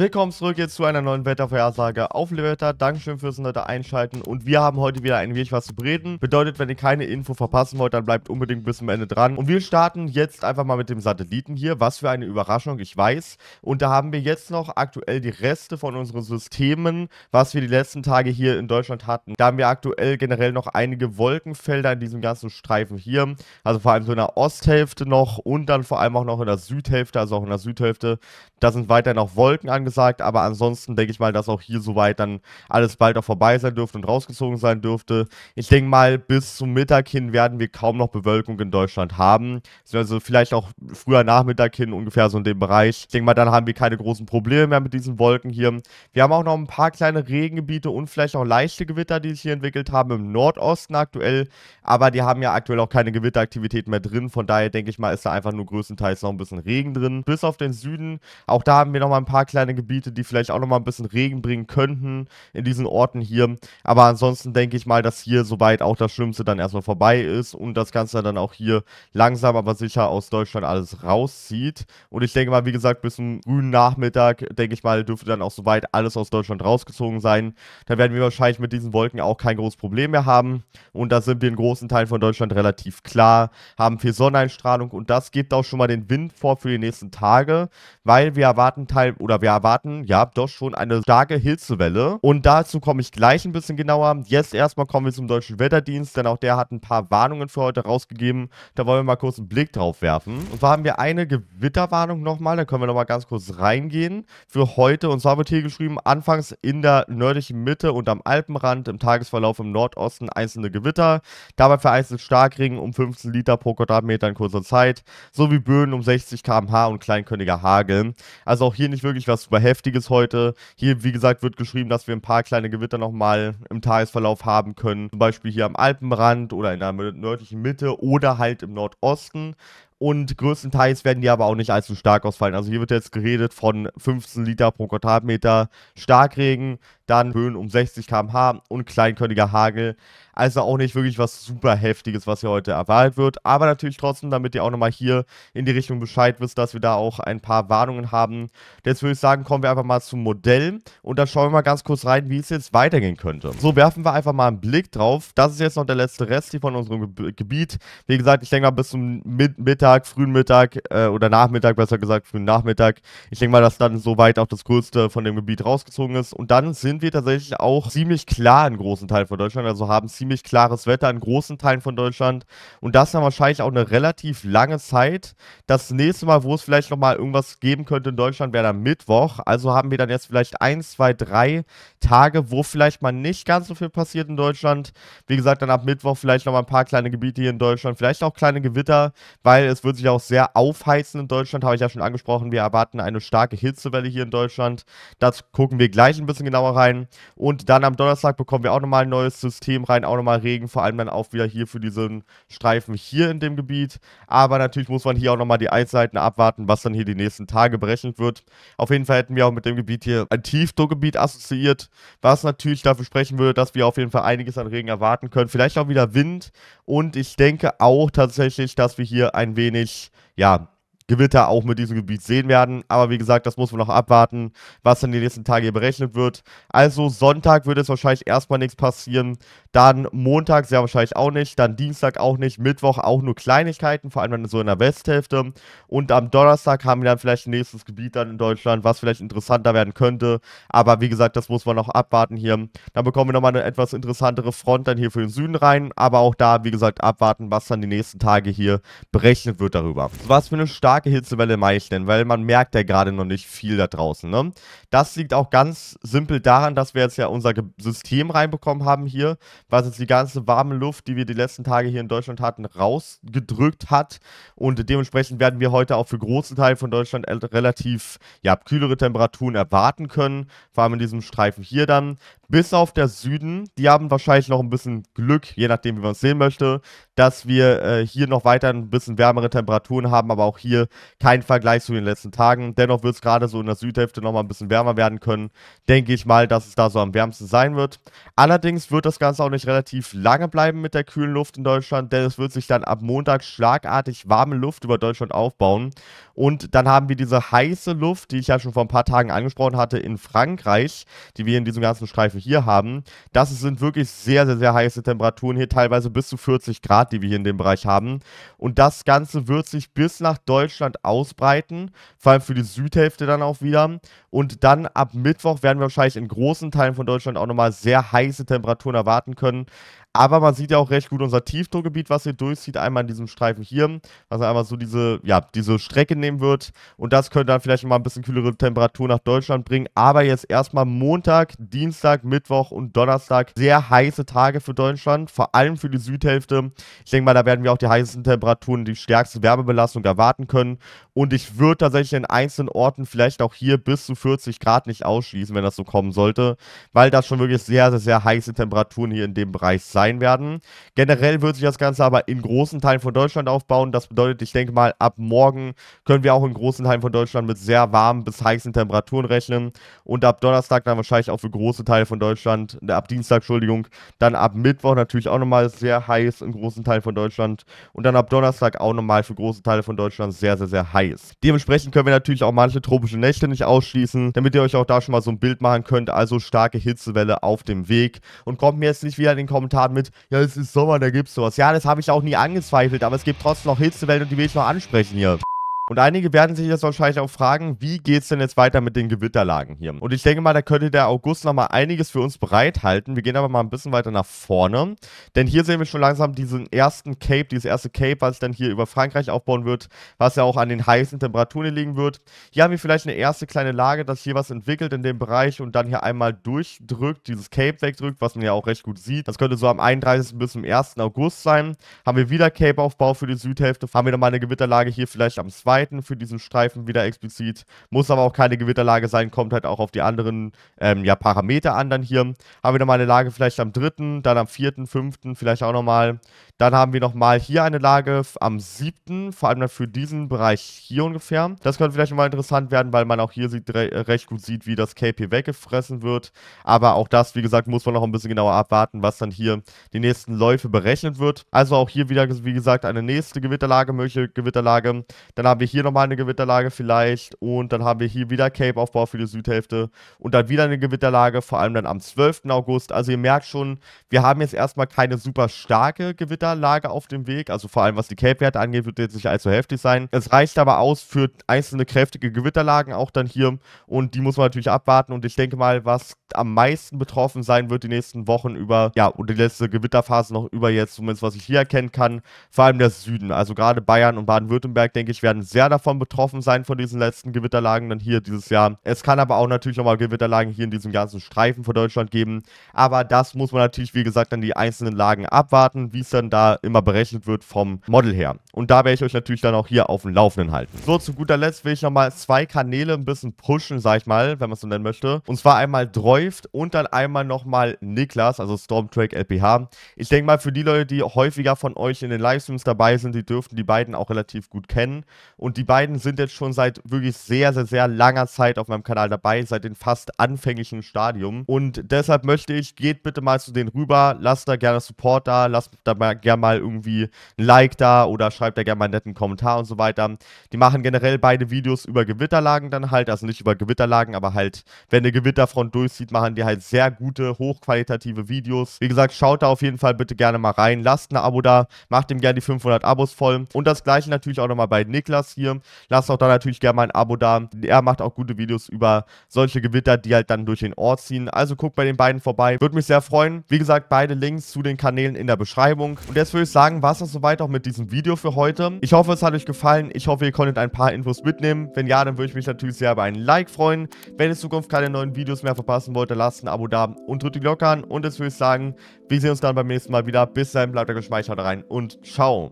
Willkommen zurück jetzt zu einer neuen Wettervorhersage auf Lewetter. Dankeschön fürs nette Einschalten und wir haben heute wieder ein wenig was zu bereden. Bedeutet, wenn ihr keine Info verpassen wollt, dann bleibt unbedingt bis zum Ende dran. Und wir starten jetzt einfach mal mit dem Satelliten hier. Was für eine Überraschung, ich weiß. Und da haben wir jetzt noch aktuell die Reste von unseren Systemen, was wir die letzten Tage hier in Deutschland hatten. Da haben wir aktuell generell noch einige Wolkenfelder in diesem ganzen Streifen hier. Also vor allem so in der Osthälfte noch und dann vor allem auch noch in der Südhälfte, also auch in der Südhälfte. Da sind weiter noch Wolken angesetzt gesagt, aber ansonsten denke ich mal, dass auch hier soweit dann alles bald auch vorbei sein dürfte und rausgezogen sein dürfte. Ich denke mal, bis zum Mittag hin werden wir kaum noch Bewölkung in Deutschland haben. Also vielleicht auch früher Nachmittag hin, ungefähr so in dem Bereich. Ich denke mal, dann haben wir keine großen Probleme mehr mit diesen Wolken hier. Wir haben auch noch ein paar kleine Regengebiete und vielleicht auch leichte Gewitter, die sich hier entwickelt haben im Nordosten aktuell. Aber die haben ja aktuell auch keine Gewitteraktivität mehr drin. Von daher denke ich mal, ist da einfach nur größtenteils noch ein bisschen Regen drin. Bis auf den Süden. Auch da haben wir noch mal ein paar kleine Gebiete, die vielleicht auch nochmal ein bisschen Regen bringen könnten in diesen Orten hier. Aber ansonsten denke ich mal, dass hier soweit auch das Schlimmste dann erstmal vorbei ist und das Ganze dann auch hier langsam, aber sicher aus Deutschland alles rauszieht. Und ich denke mal, wie gesagt, bis zum grünen Nachmittag, denke ich mal, dürfte dann auch soweit alles aus Deutschland rausgezogen sein. Da werden wir wahrscheinlich mit diesen Wolken auch kein großes Problem mehr haben. Und da sind wir in großen Teilen von Deutschland relativ klar, haben viel Sonneneinstrahlung und das gibt auch schon mal den Wind vor für die nächsten Tage, weil wir erwarten teil oder wir erwarten, ja, doch schon eine starke Hitzewelle. Und dazu komme ich gleich ein bisschen genauer. Jetzt erstmal kommen wir zum Deutschen Wetterdienst, denn auch der hat ein paar Warnungen für heute rausgegeben. Da wollen wir mal kurz einen Blick drauf werfen. Und zwar haben wir eine Gewitterwarnung nochmal, da können wir nochmal ganz kurz reingehen für heute. Und zwar wird hier geschrieben, anfangs in der nördlichen Mitte und am Alpenrand, im Tagesverlauf im Nordosten einzelne Gewitter. Dabei vereinzelt Starkregen um 15 Liter pro Quadratmeter in kurzer Zeit, sowie Böen um 60 km/h und kleinkönniger Hagel. Also auch hier nicht wirklich was war heftiges heute. Hier, wie gesagt, wird geschrieben, dass wir ein paar kleine Gewitter nochmal im Tagesverlauf haben können. Zum Beispiel hier am Alpenrand oder in der nördlichen Mitte oder halt im Nordosten und größtenteils werden die aber auch nicht allzu stark ausfallen. Also hier wird jetzt geredet von 15 Liter pro Quadratmeter Starkregen, dann Höhen um 60 km/h und kleinkörniger Hagel. Also auch nicht wirklich was super Heftiges, was hier heute erwartet wird. Aber natürlich trotzdem, damit ihr auch nochmal hier in die Richtung Bescheid wisst, dass wir da auch ein paar Warnungen haben. Jetzt würde ich sagen, kommen wir einfach mal zum Modell und da schauen wir mal ganz kurz rein, wie es jetzt weitergehen könnte. So, werfen wir einfach mal einen Blick drauf. Das ist jetzt noch der letzte Rest hier von unserem Gebiet. Wie gesagt, ich denke mal bis zum Mittag, frühen Mittag äh, oder Nachmittag, besser gesagt, frühen Nachmittag. Ich denke mal, dass dann soweit auch das größte von dem Gebiet rausgezogen ist. Und dann sind wir tatsächlich auch ziemlich klar in großen Teil von Deutschland, also haben ziemlich ziemlich klares Wetter in großen Teilen von Deutschland. Und das ist dann wahrscheinlich auch eine relativ lange Zeit. Das nächste Mal, wo es vielleicht nochmal irgendwas geben könnte in Deutschland, wäre dann Mittwoch. Also haben wir dann jetzt vielleicht ein, zwei, drei Tage, wo vielleicht mal nicht ganz so viel passiert in Deutschland. Wie gesagt, dann ab Mittwoch vielleicht nochmal ein paar kleine Gebiete hier in Deutschland, vielleicht auch kleine Gewitter, weil es wird sich auch sehr aufheizen in Deutschland, habe ich ja schon angesprochen. Wir erwarten eine starke Hitzewelle hier in Deutschland. Das gucken wir gleich ein bisschen genauer rein. Und dann am Donnerstag bekommen wir auch nochmal ein neues System rein auch nochmal Regen, vor allem dann auch wieder hier für diesen Streifen hier in dem Gebiet. Aber natürlich muss man hier auch nochmal die Eisseiten abwarten, was dann hier die nächsten Tage berechnet wird. Auf jeden Fall hätten wir auch mit dem Gebiet hier ein Tiefdruckgebiet assoziiert, was natürlich dafür sprechen würde, dass wir auf jeden Fall einiges an Regen erwarten können. Vielleicht auch wieder Wind und ich denke auch tatsächlich, dass wir hier ein wenig, ja, Gewitter auch mit diesem Gebiet sehen werden. Aber wie gesagt, das muss man noch abwarten, was in den nächsten Tagen hier berechnet wird. Also Sonntag wird es wahrscheinlich erstmal nichts passieren. Dann Montag sehr wahrscheinlich auch nicht. Dann Dienstag auch nicht. Mittwoch auch nur Kleinigkeiten, vor allem dann so in der Westhälfte. Und am Donnerstag haben wir dann vielleicht ein nächstes Gebiet dann in Deutschland, was vielleicht interessanter werden könnte. Aber wie gesagt, das muss man noch abwarten hier. Dann bekommen wir nochmal eine etwas interessantere Front dann hier für den Süden rein. Aber auch da, wie gesagt, abwarten, was dann die nächsten Tage hier berechnet wird darüber. Was für eine starke starke Hitzewelle Meichnen, weil man merkt ja gerade noch nicht viel da draußen. Ne? Das liegt auch ganz simpel daran, dass wir jetzt ja unser System reinbekommen haben hier, was jetzt die ganze warme Luft, die wir die letzten Tage hier in Deutschland hatten, rausgedrückt hat. Und dementsprechend werden wir heute auch für großen Teil von Deutschland relativ ja, kühlere Temperaturen erwarten können, vor allem in diesem Streifen hier dann. Bis auf der Süden, die haben wahrscheinlich noch ein bisschen Glück, je nachdem, wie man es sehen möchte, dass wir äh, hier noch weiter ein bisschen wärmere Temperaturen haben, aber auch hier kein Vergleich zu den letzten Tagen. Dennoch wird es gerade so in der Südhälfte nochmal ein bisschen wärmer werden können. Denke ich mal, dass es da so am wärmsten sein wird. Allerdings wird das Ganze auch nicht relativ lange bleiben mit der kühlen Luft in Deutschland, denn es wird sich dann ab Montag schlagartig warme Luft über Deutschland aufbauen. Und dann haben wir diese heiße Luft, die ich ja schon vor ein paar Tagen angesprochen hatte, in Frankreich, die wir in diesem ganzen Streifen wir hier haben. Das sind wirklich sehr, sehr, sehr heiße Temperaturen hier, teilweise bis zu 40 Grad, die wir hier in dem Bereich haben. Und das Ganze wird sich bis nach Deutschland ausbreiten, vor allem für die Südhälfte dann auch wieder. Und dann ab Mittwoch werden wir wahrscheinlich in großen Teilen von Deutschland auch nochmal sehr heiße Temperaturen erwarten können. Aber man sieht ja auch recht gut unser Tiefdruckgebiet, was hier durchzieht, einmal in diesem Streifen hier, was einmal so diese, ja, diese Strecke nehmen wird. Und das könnte dann vielleicht mal ein bisschen kühlere Temperatur nach Deutschland bringen. Aber jetzt erstmal Montag, Dienstag, Mittwoch und Donnerstag sehr heiße Tage für Deutschland, vor allem für die Südhälfte. Ich denke mal, da werden wir auch die heißesten Temperaturen, die stärkste Wärmebelastung erwarten können. Und ich würde tatsächlich in einzelnen Orten vielleicht auch hier bis zu 40 Grad nicht ausschließen, wenn das so kommen sollte, weil das schon wirklich sehr, sehr, sehr heiße Temperaturen hier in dem Bereich sind sein werden. Generell wird sich das Ganze aber in großen Teilen von Deutschland aufbauen. Das bedeutet, ich denke mal, ab morgen können wir auch in großen Teilen von Deutschland mit sehr warmen bis heißen Temperaturen rechnen. Und ab Donnerstag dann wahrscheinlich auch für große Teile von Deutschland, äh, ab Dienstag, Entschuldigung, dann ab Mittwoch natürlich auch nochmal sehr heiß in großen Teilen von Deutschland. Und dann ab Donnerstag auch nochmal für große Teile von Deutschland sehr, sehr, sehr heiß. Dementsprechend können wir natürlich auch manche tropische Nächte nicht ausschließen, damit ihr euch auch da schon mal so ein Bild machen könnt. Also starke Hitzewelle auf dem Weg. Und kommt mir jetzt nicht wieder in den Kommentaren mit, ja, es ist Sommer, da gibt's sowas. Ja, das habe ich auch nie angezweifelt, aber es gibt trotzdem noch Hitzewellen und die will ich noch ansprechen hier. Und einige werden sich jetzt wahrscheinlich auch fragen, wie geht es denn jetzt weiter mit den Gewitterlagen hier? Und ich denke mal, da könnte der August nochmal einiges für uns bereithalten. Wir gehen aber mal ein bisschen weiter nach vorne, denn hier sehen wir schon langsam diesen ersten Cape, dieses erste Cape, was dann hier über Frankreich aufbauen wird, was ja auch an den heißen Temperaturen liegen wird. Hier haben wir vielleicht eine erste kleine Lage, dass hier was entwickelt in dem Bereich und dann hier einmal durchdrückt, dieses Cape wegdrückt, was man ja auch recht gut sieht. Das könnte so am 31. bis zum 1. August sein. Haben wir wieder Cape-Aufbau für die Südhälfte, haben wir nochmal eine Gewitterlage hier vielleicht am 2. Gegebenheiten für diesen Streifen wieder explizit. Muss aber auch keine Gewitterlage sein, kommt halt auch auf die anderen ähm, ja, Parameter an dann hier. Haben wir nochmal eine Lage vielleicht am 3., dann am 4., 5., vielleicht auch nochmal. Dann haben wir nochmal hier eine Lage am 7., vor allem dann für diesen Bereich hier ungefähr. Das könnte vielleicht nochmal interessant werden, weil man auch hier sieht, re äh, recht gut sieht, wie das KP weggefressen wird. Aber auch das, wie gesagt, muss man noch ein bisschen genauer abwarten, was dann hier die nächsten Läufe berechnet wird. Also auch hier wieder, wie gesagt, eine nächste Gewitterlage, mögliche Gewitterlage. Dann haben wir hier nochmal eine Gewitterlage vielleicht und dann haben wir hier wieder Cape-Aufbau für die Südhälfte und dann wieder eine Gewitterlage, vor allem dann am 12. August. Also ihr merkt schon, wir haben jetzt erstmal keine super starke Gewitterlage auf dem Weg. Also vor allem was die Cape-Werte angeht, wird jetzt nicht allzu heftig sein. Es reicht aber aus für einzelne kräftige Gewitterlagen auch dann hier und die muss man natürlich abwarten und ich denke mal, was am meisten betroffen sein wird die nächsten Wochen über, ja, und die letzte Gewitterphase noch über jetzt, zumindest was ich hier erkennen kann, vor allem der Süden. Also gerade Bayern und Baden-Württemberg, denke ich, werden sehr sehr davon betroffen sein von diesen letzten Gewitterlagen dann hier dieses Jahr. Es kann aber auch natürlich nochmal Gewitterlagen hier in diesem ganzen Streifen für Deutschland geben. Aber das muss man natürlich, wie gesagt, dann die einzelnen Lagen abwarten, wie es dann da immer berechnet wird vom Model her. Und da werde ich euch natürlich dann auch hier auf dem Laufenden halten. So, zu guter Letzt will ich nochmal zwei Kanäle ein bisschen pushen, sag ich mal, wenn man es so nennen möchte. Und zwar einmal Dreuft und dann einmal nochmal Niklas, also Stormtrack LPH. Ich denke mal, für die Leute, die häufiger von euch in den Livestreams dabei sind, die dürften die beiden auch relativ gut kennen. Und und die beiden sind jetzt schon seit wirklich sehr, sehr, sehr langer Zeit auf meinem Kanal dabei, seit dem fast anfänglichen Stadium. Und deshalb möchte ich, geht bitte mal zu denen rüber, lasst da gerne Support da, lasst da mal, gerne mal irgendwie ein Like da oder schreibt da gerne mal einen netten Kommentar und so weiter. Die machen generell beide Videos über Gewitterlagen dann halt, also nicht über Gewitterlagen, aber halt, wenn eine Gewitterfront durchzieht, machen die halt sehr gute, hochqualitative Videos. Wie gesagt, schaut da auf jeden Fall bitte gerne mal rein, lasst ein Abo da, macht ihm gerne die 500 Abos voll. Und das gleiche natürlich auch nochmal bei Niklas Podcast hier. Lasst auch da natürlich gerne mal ein Abo da. Er macht auch gute Videos über solche Gewitter, die halt dann durch den Ort ziehen. Also guckt bei den beiden vorbei. Würde mich sehr freuen. Wie gesagt, beide Links zu den Kanälen in der Beschreibung. Und jetzt würde ich sagen, war es das soweit auch mit diesem Video für heute. Ich hoffe, es hat euch gefallen. Ich hoffe, ihr konntet ein paar Infos mitnehmen. Wenn ja, dann würde ich mich natürlich sehr über einen Like freuen. Wenn ihr in Zukunft keine neuen Videos mehr verpassen wollt, dann lasst ein Abo da und drückt die Glocke an. Und jetzt würde ich sagen, wir sehen uns dann beim nächsten Mal wieder. Bis dahin, bleibt euch geschmeichelt rein und ciao.